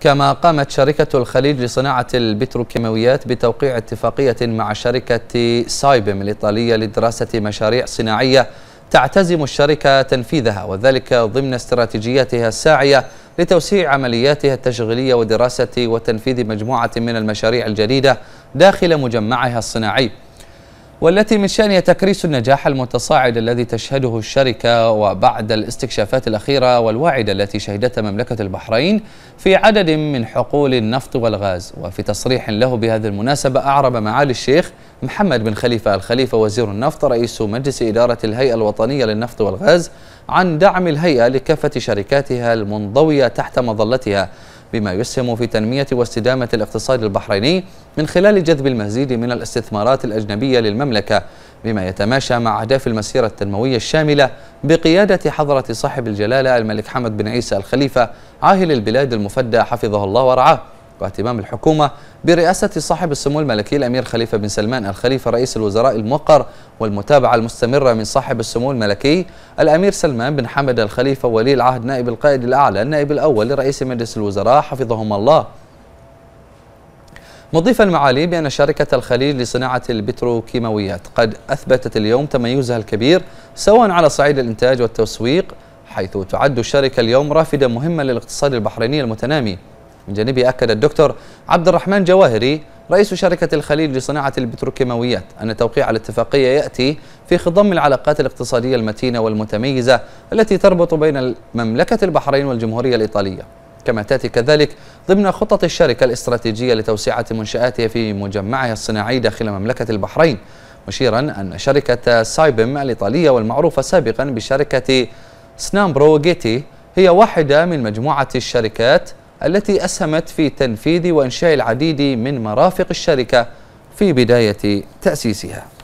كما قامت شركة الخليج لصناعة البتروكيماويات بتوقيع اتفاقية مع شركة سايبم الإيطالية لدراسة مشاريع صناعية تعتزم الشركة تنفيذها وذلك ضمن استراتيجيتها الساعية لتوسيع عملياتها التشغيلية ودراسة وتنفيذ مجموعة من المشاريع الجديدة داخل مجمعها الصناعي والتي من شأنها تكريس النجاح المتصاعد الذي تشهده الشركة وبعد الاستكشافات الأخيرة والواعدة التي شهدتها مملكة البحرين في عدد من حقول النفط والغاز وفي تصريح له بهذه المناسبة أعرب معالي الشيخ محمد بن خليفة الخليفة وزير النفط رئيس مجلس إدارة الهيئة الوطنية للنفط والغاز عن دعم الهيئة لكافة شركاتها المنضوية تحت مظلتها بما يسهم في تنمية واستدامة الاقتصاد البحريني من خلال جذب المزيد من الاستثمارات الأجنبية للمملكة بما يتماشى مع أهداف المسيرة التنموية الشاملة بقيادة حضرة صاحب الجلالة الملك حمد بن عيسى الخليفة عاهل البلاد المفدى حفظه الله ورعاه واهتمام الحكومة برئاسة صاحب السمو الملكي الأمير خليفة بن سلمان الخليفة رئيس الوزراء الموقر والمتابعة المستمرة من صاحب السمو الملكي الأمير سلمان بن حمد الخليفة ولي العهد نائب القائد الأعلى النائب الأول لرئيس مجلس الوزراء حفظهما الله مضيفا معالي بأن شركة الخليج لصناعة البتروكيماويات قد أثبتت اليوم تميزها الكبير سواء على صعيد الإنتاج والتسويق حيث تعد الشركة اليوم رافدا مهما للاقتصاد البحريني المتنامي من جانبه أكد الدكتور عبد الرحمن جواهري رئيس شركة الخليج لصناعة البتروكيماويات أن توقيع الاتفاقية يأتي في خضم العلاقات الاقتصادية المتينة والمتميزة التي تربط بين مملكة البحرين والجمهورية الإيطالية كما تأتي كذلك ضمن خطط الشركة الاستراتيجية لتوسعة منشآتها في مجمعها الصناعي داخل مملكة البحرين مشيرا أن شركة سايبم الإيطالية والمعروفة سابقا بشركة سنامبرو جيتي هي واحدة من مجموعة الشركات التي أسهمت في تنفيذ وإنشاء العديد من مرافق الشركة في بداية تأسيسها